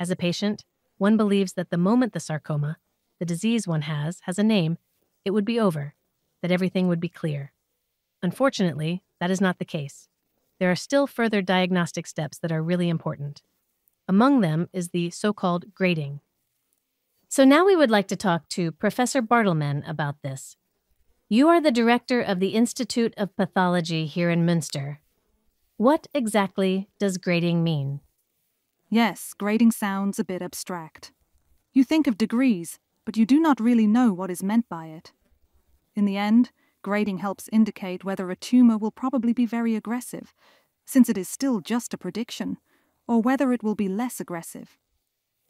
As a patient, one believes that the moment the sarcoma, the disease one has, has a name, it would be over, that everything would be clear. Unfortunately, that is not the case. There are still further diagnostic steps that are really important. Among them is the so called grading. So now we would like to talk to Professor Bartleman about this. You are the director of the Institute of Pathology here in Münster. What exactly does grading mean? Yes, grading sounds a bit abstract. You think of degrees, but you do not really know what is meant by it. In the end, grading helps indicate whether a tumor will probably be very aggressive, since it is still just a prediction, or whether it will be less aggressive.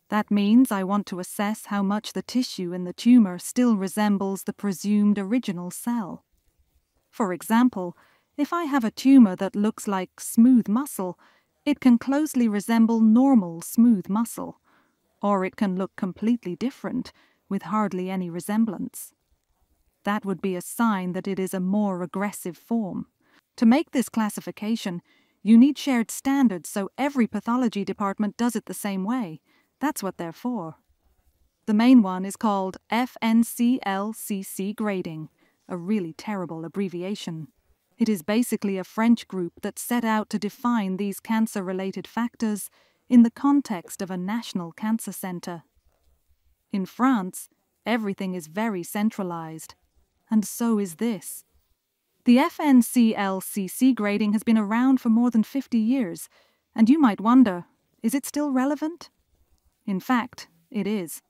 That means I want to assess how much the tissue in the tumor still resembles the presumed original cell. For example, if I have a tumor that looks like smooth muscle, it can closely resemble normal smooth muscle, or it can look completely different with hardly any resemblance. That would be a sign that it is a more aggressive form. To make this classification, you need shared standards so every pathology department does it the same way. That's what they're for. The main one is called FNCLCC grading, a really terrible abbreviation. It is basically a French group that set out to define these cancer related factors in the context of a national cancer centre. In France, everything is very centralised, and so is this. The FNCLCC grading has been around for more than 50 years, and you might wonder is it still relevant? In fact, it is.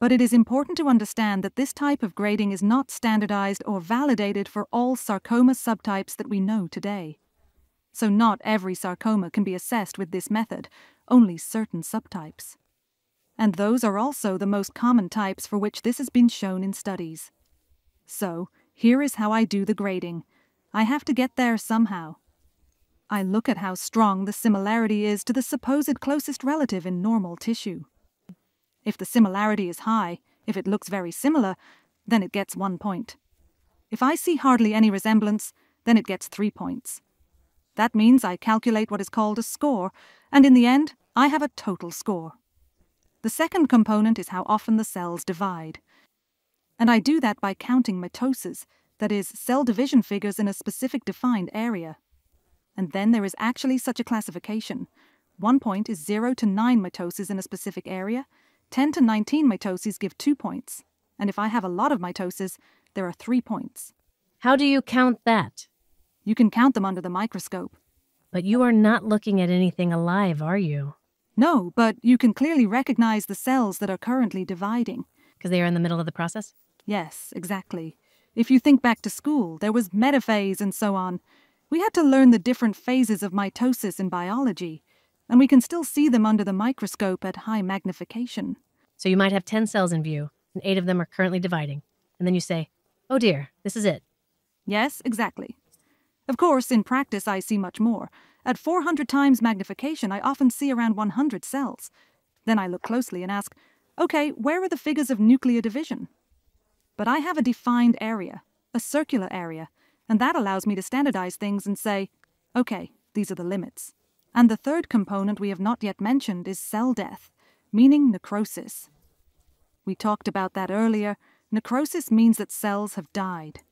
But it is important to understand that this type of grading is not standardized or validated for all sarcoma subtypes that we know today. So not every sarcoma can be assessed with this method, only certain subtypes. And those are also the most common types for which this has been shown in studies. So, here is how I do the grading. I have to get there somehow. I look at how strong the similarity is to the supposed closest relative in normal tissue. If the similarity is high, if it looks very similar, then it gets one point. If I see hardly any resemblance, then it gets three points. That means I calculate what is called a score, and in the end, I have a total score. The second component is how often the cells divide. And I do that by counting mitoses, that is, cell division figures in a specific defined area. And then there is actually such a classification. One point is 0 to 9 mitoses in a specific area, 10 to 19 mitoses give 2 points, and if I have a lot of mitoses, there are 3 points. How do you count that? You can count them under the microscope. But you are not looking at anything alive, are you? No, but you can clearly recognize the cells that are currently dividing. Because they are in the middle of the process? Yes, exactly. If you think back to school, there was metaphase and so on. We had to learn the different phases of mitosis in biology, and we can still see them under the microscope at high magnification. So you might have 10 cells in view, and eight of them are currently dividing. And then you say, oh dear, this is it. Yes, exactly. Of course, in practice, I see much more. At 400 times magnification, I often see around 100 cells. Then I look closely and ask, okay, where are the figures of nuclear division? But I have a defined area, a circular area, and that allows me to standardize things and say, okay, these are the limits. And the third component we have not yet mentioned is cell death meaning necrosis. We talked about that earlier. Necrosis means that cells have died.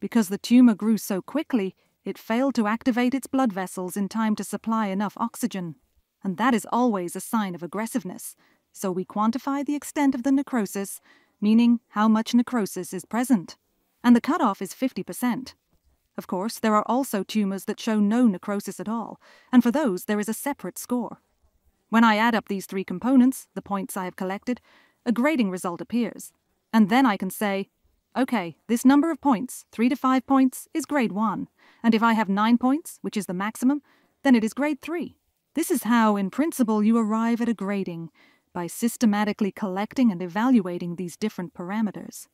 Because the tumor grew so quickly, it failed to activate its blood vessels in time to supply enough oxygen. And that is always a sign of aggressiveness. So we quantify the extent of the necrosis, meaning how much necrosis is present. And the cutoff is 50%. Of course, there are also tumors that show no necrosis at all, and for those there is a separate score. When I add up these three components, the points I have collected, a grading result appears. And then I can say, okay, this number of points, three to five points, is grade one. And if I have nine points, which is the maximum, then it is grade three. This is how, in principle, you arrive at a grading by systematically collecting and evaluating these different parameters.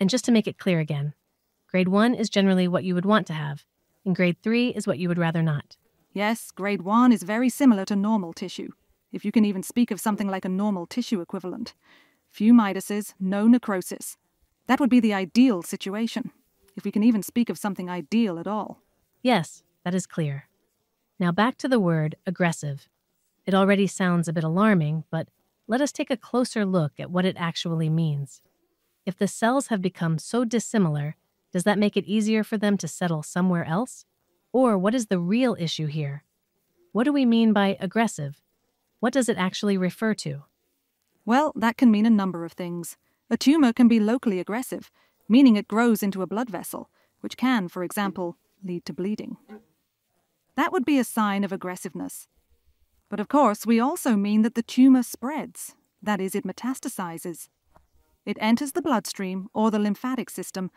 And just to make it clear again, grade one is generally what you would want to have, and grade three is what you would rather not. Yes, grade one is very similar to normal tissue if you can even speak of something like a normal tissue equivalent. Few midases, no necrosis. That would be the ideal situation, if we can even speak of something ideal at all. Yes, that is clear. Now back to the word aggressive. It already sounds a bit alarming, but let us take a closer look at what it actually means. If the cells have become so dissimilar, does that make it easier for them to settle somewhere else? Or what is the real issue here? What do we mean by aggressive? What does it actually refer to? Well, that can mean a number of things. A tumor can be locally aggressive, meaning it grows into a blood vessel, which can, for example, lead to bleeding. That would be a sign of aggressiveness. But of course, we also mean that the tumor spreads, that is, it metastasizes. It enters the bloodstream or the lymphatic system,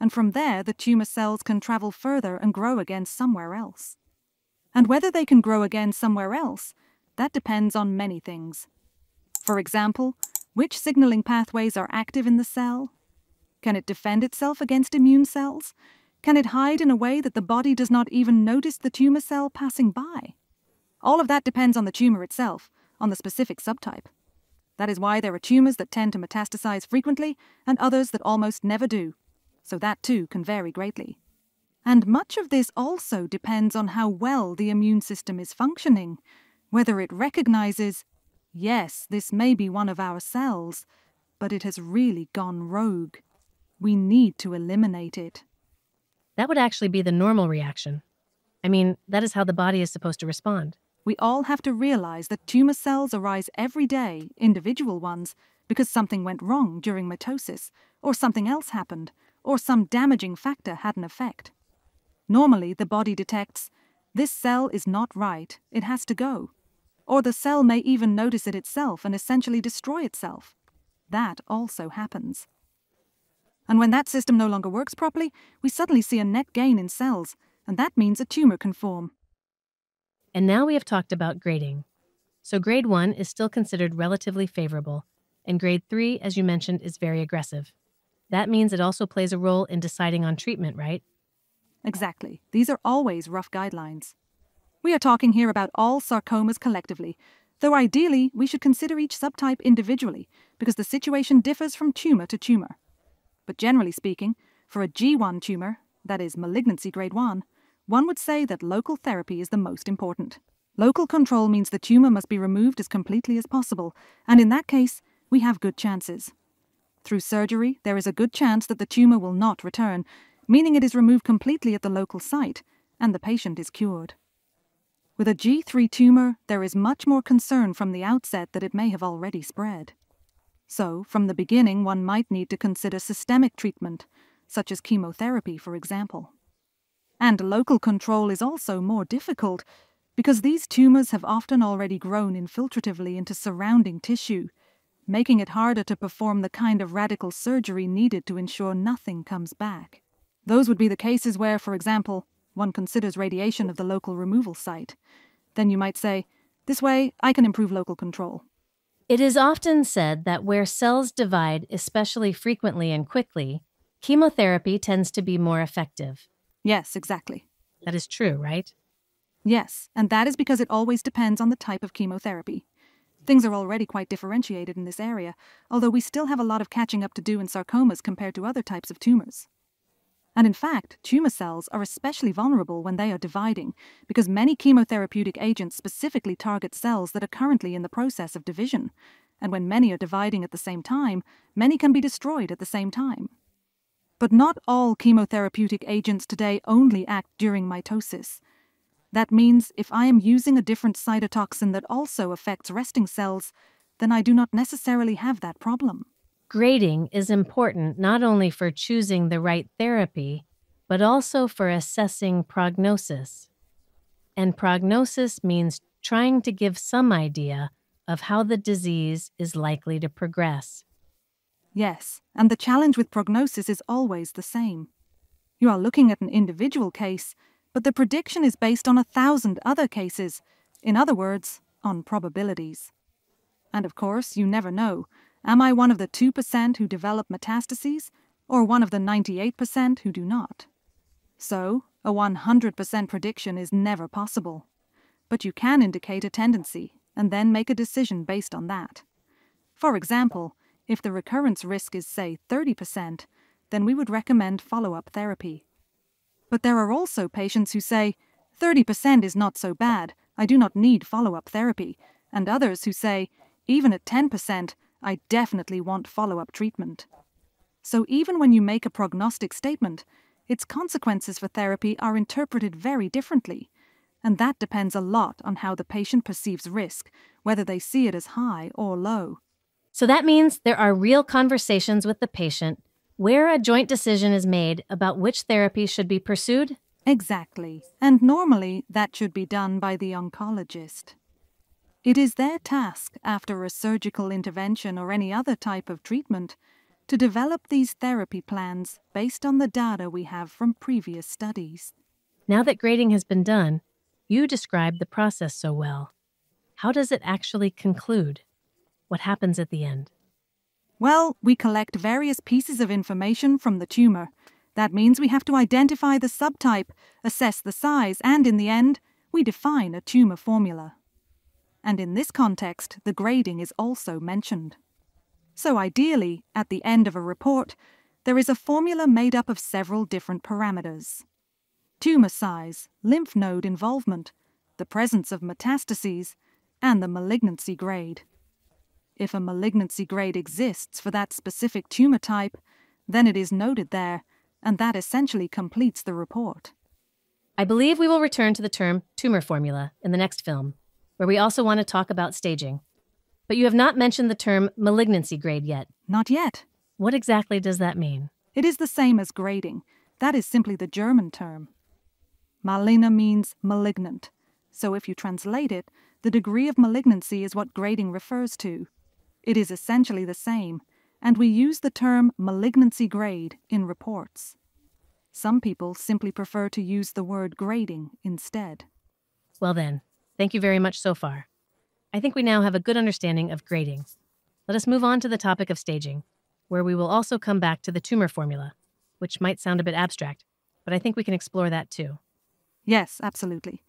and from there the tumor cells can travel further and grow again somewhere else. And whether they can grow again somewhere else that depends on many things. For example, which signaling pathways are active in the cell? Can it defend itself against immune cells? Can it hide in a way that the body does not even notice the tumor cell passing by? All of that depends on the tumor itself, on the specific subtype. That is why there are tumors that tend to metastasize frequently and others that almost never do. So that too can vary greatly. And much of this also depends on how well the immune system is functioning, whether it recognizes, yes, this may be one of our cells, but it has really gone rogue. We need to eliminate it. That would actually be the normal reaction. I mean, that is how the body is supposed to respond. We all have to realize that tumor cells arise every day, individual ones, because something went wrong during mitosis, or something else happened, or some damaging factor had an effect. Normally, the body detects this cell is not right, it has to go. Or the cell may even notice it itself and essentially destroy itself. That also happens. And when that system no longer works properly, we suddenly see a net gain in cells, and that means a tumor can form. And now we have talked about grading. So grade 1 is still considered relatively favorable, and grade 3, as you mentioned, is very aggressive. That means it also plays a role in deciding on treatment, right? Exactly. These are always rough guidelines. We are talking here about all sarcomas collectively, though ideally we should consider each subtype individually because the situation differs from tumour to tumour. But generally speaking, for a G1 tumour, that is malignancy grade 1, one would say that local therapy is the most important. Local control means the tumour must be removed as completely as possible, and in that case, we have good chances. Through surgery, there is a good chance that the tumour will not return, meaning it is removed completely at the local site, and the patient is cured. With a G3 tumor, there is much more concern from the outset that it may have already spread. So, from the beginning, one might need to consider systemic treatment, such as chemotherapy, for example. And local control is also more difficult because these tumors have often already grown infiltratively into surrounding tissue, making it harder to perform the kind of radical surgery needed to ensure nothing comes back. Those would be the cases where, for example, one considers radiation of the local removal site. Then you might say, this way I can improve local control. It is often said that where cells divide especially frequently and quickly, chemotherapy tends to be more effective. Yes, exactly. That is true, right? Yes, and that is because it always depends on the type of chemotherapy. Things are already quite differentiated in this area, although we still have a lot of catching up to do in sarcomas compared to other types of tumors. And in fact, tumor cells are especially vulnerable when they are dividing, because many chemotherapeutic agents specifically target cells that are currently in the process of division. And when many are dividing at the same time, many can be destroyed at the same time. But not all chemotherapeutic agents today only act during mitosis. That means if I am using a different cytotoxin that also affects resting cells, then I do not necessarily have that problem. Grading is important not only for choosing the right therapy, but also for assessing prognosis. And prognosis means trying to give some idea of how the disease is likely to progress. Yes, and the challenge with prognosis is always the same. You are looking at an individual case, but the prediction is based on a thousand other cases, in other words, on probabilities. And of course, you never know Am I one of the 2% who develop metastases, or one of the 98% who do not? So, a 100% prediction is never possible. But you can indicate a tendency, and then make a decision based on that. For example, if the recurrence risk is, say, 30%, then we would recommend follow up therapy. But there are also patients who say, 30% is not so bad, I do not need follow up therapy, and others who say, even at 10%, I definitely want follow up treatment. So even when you make a prognostic statement, its consequences for therapy are interpreted very differently, and that depends a lot on how the patient perceives risk, whether they see it as high or low. So that means there are real conversations with the patient where a joint decision is made about which therapy should be pursued? Exactly. And normally that should be done by the oncologist. It is their task, after a surgical intervention or any other type of treatment, to develop these therapy plans based on the data we have from previous studies. Now that grading has been done, you described the process so well. How does it actually conclude? What happens at the end? Well, we collect various pieces of information from the tumor. That means we have to identify the subtype, assess the size, and in the end, we define a tumor formula and in this context, the grading is also mentioned. So ideally, at the end of a report, there is a formula made up of several different parameters. Tumor size, lymph node involvement, the presence of metastases, and the malignancy grade. If a malignancy grade exists for that specific tumor type, then it is noted there, and that essentially completes the report. I believe we will return to the term tumor formula in the next film where we also want to talk about staging. But you have not mentioned the term malignancy grade yet. Not yet. What exactly does that mean? It is the same as grading. That is simply the German term. Malina means malignant. So if you translate it, the degree of malignancy is what grading refers to. It is essentially the same, and we use the term malignancy grade in reports. Some people simply prefer to use the word grading instead. Well, then, Thank you very much so far. I think we now have a good understanding of grading. Let us move on to the topic of staging, where we will also come back to the tumor formula, which might sound a bit abstract, but I think we can explore that too. Yes, absolutely.